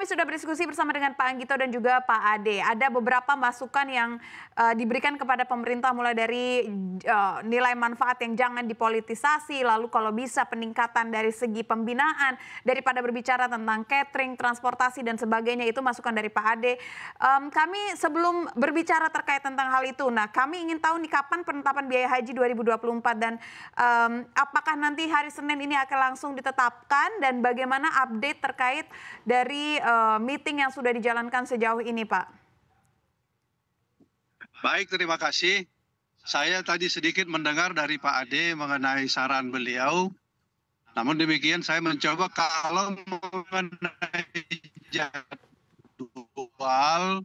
kami sudah berdiskusi bersama dengan Pak Anggito dan juga Pak Ade. Ada beberapa masukan yang uh, diberikan kepada pemerintah mulai dari uh, nilai manfaat yang jangan dipolitisasi, lalu kalau bisa peningkatan dari segi pembinaan daripada berbicara tentang catering, transportasi dan sebagainya itu masukan dari Pak Ade. Um, kami sebelum berbicara terkait tentang hal itu, nah kami ingin tahu nih kapan penetapan biaya haji 2024 dan um, apakah nanti hari Senin ini akan langsung ditetapkan dan bagaimana update terkait dari uh, meeting yang sudah dijalankan sejauh ini, Pak? Baik, terima kasih. Saya tadi sedikit mendengar dari Pak Ade mengenai saran beliau. Namun demikian saya mencoba kalau mengenai jadwal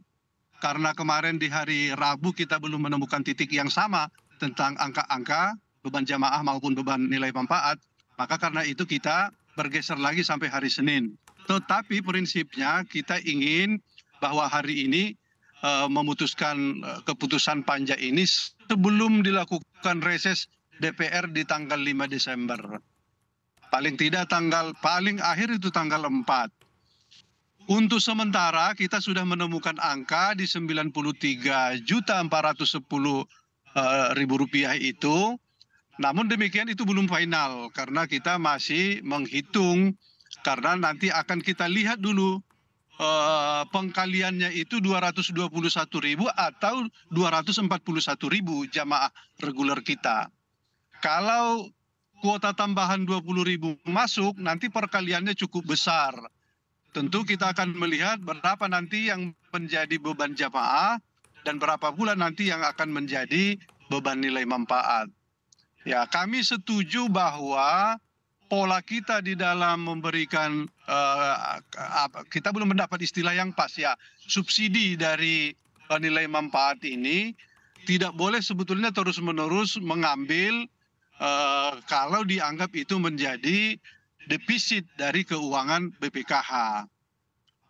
karena kemarin di hari Rabu kita belum menemukan titik yang sama tentang angka-angka beban jamaah maupun beban nilai manfaat, maka karena itu kita bergeser lagi sampai hari Senin. Tetapi prinsipnya kita ingin bahwa hari ini eh, memutuskan eh, keputusan panja ini sebelum dilakukan reses DPR di tanggal 5 Desember. Paling tidak tanggal paling akhir itu tanggal 4. Untuk sementara kita sudah menemukan angka di 93 juta 410 eh, ribu rupiah itu. Namun demikian itu belum final karena kita masih menghitung karena nanti akan kita lihat dulu eh, pengkaliannya itu 221 ribu atau 241 ribu jamaah reguler kita. Kalau kuota tambahan 20 ribu masuk, nanti perkaliannya cukup besar. Tentu kita akan melihat berapa nanti yang menjadi beban jamaah dan berapa pula nanti yang akan menjadi beban nilai manfaat. Ya, kami setuju bahwa pola kita di dalam memberikan uh, kita belum mendapat istilah yang pas ya subsidi dari nilai manfaat ini tidak boleh sebetulnya terus-menerus mengambil uh, kalau dianggap itu menjadi defisit dari keuangan BPKH.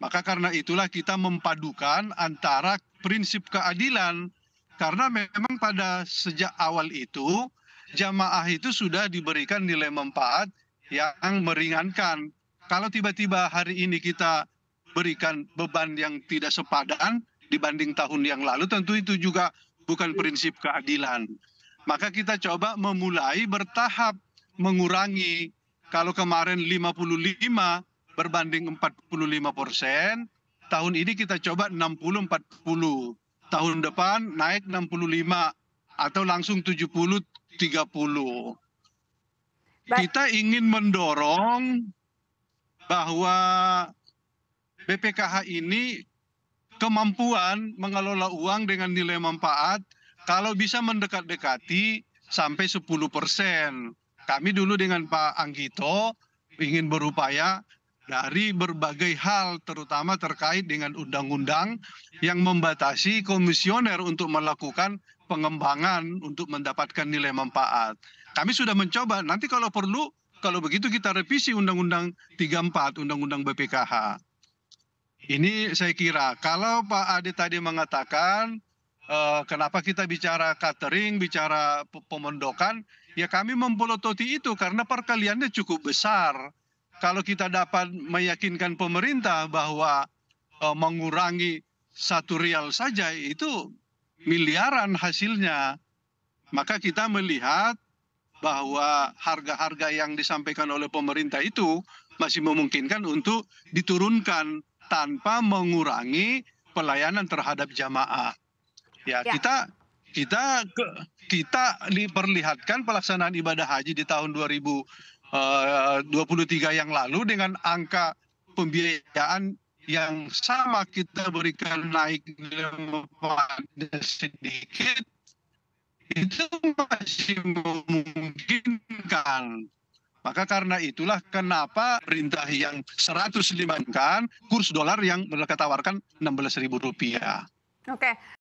Maka karena itulah kita mempadukan antara prinsip keadilan karena memang pada sejak awal itu jamaah itu sudah diberikan nilai manfaat yang meringankan. Kalau tiba-tiba hari ini kita berikan beban yang tidak sepadan dibanding tahun yang lalu, tentu itu juga bukan prinsip keadilan. Maka kita coba memulai bertahap mengurangi. Kalau kemarin 55 berbanding 45 persen, tahun ini kita coba 60-40. Tahun depan naik 65 atau langsung 70-30 kita ingin mendorong bahwa BPKH ini kemampuan mengelola uang dengan nilai manfaat kalau bisa mendekat-dekati sampai 10 persen. Kami dulu dengan Pak Anggito ingin berupaya dari berbagai hal terutama terkait dengan undang undang yang membatasi komisioner untuk melakukan pengembangan untuk mendapatkan nilai manfaat. Kami sudah mencoba, nanti kalau perlu, kalau begitu kita revisi Undang-Undang 34, Undang-Undang BPKH. Ini saya kira, kalau Pak Ade tadi mengatakan eh, kenapa kita bicara catering, bicara pemondokan, ya kami mempelototi itu karena perkaliannya cukup besar kalau kita dapat meyakinkan pemerintah bahwa eh, mengurangi satu rial saja itu miliaran hasilnya. Maka kita melihat bahwa harga-harga yang disampaikan oleh pemerintah itu masih memungkinkan untuk diturunkan tanpa mengurangi pelayanan terhadap jamaah. Ya, ya. kita kita kita diperlihatkan pelaksanaan ibadah haji di tahun 2000 23 eh, yang lalu dengan angka pembiayaan yang sama kita berikan naik sedikit itu masih memungkinkan. Maka karena itulah kenapa perintah yang 105 kan kurs dolar yang mereka tawarkan 16.000 rupiah. Oke,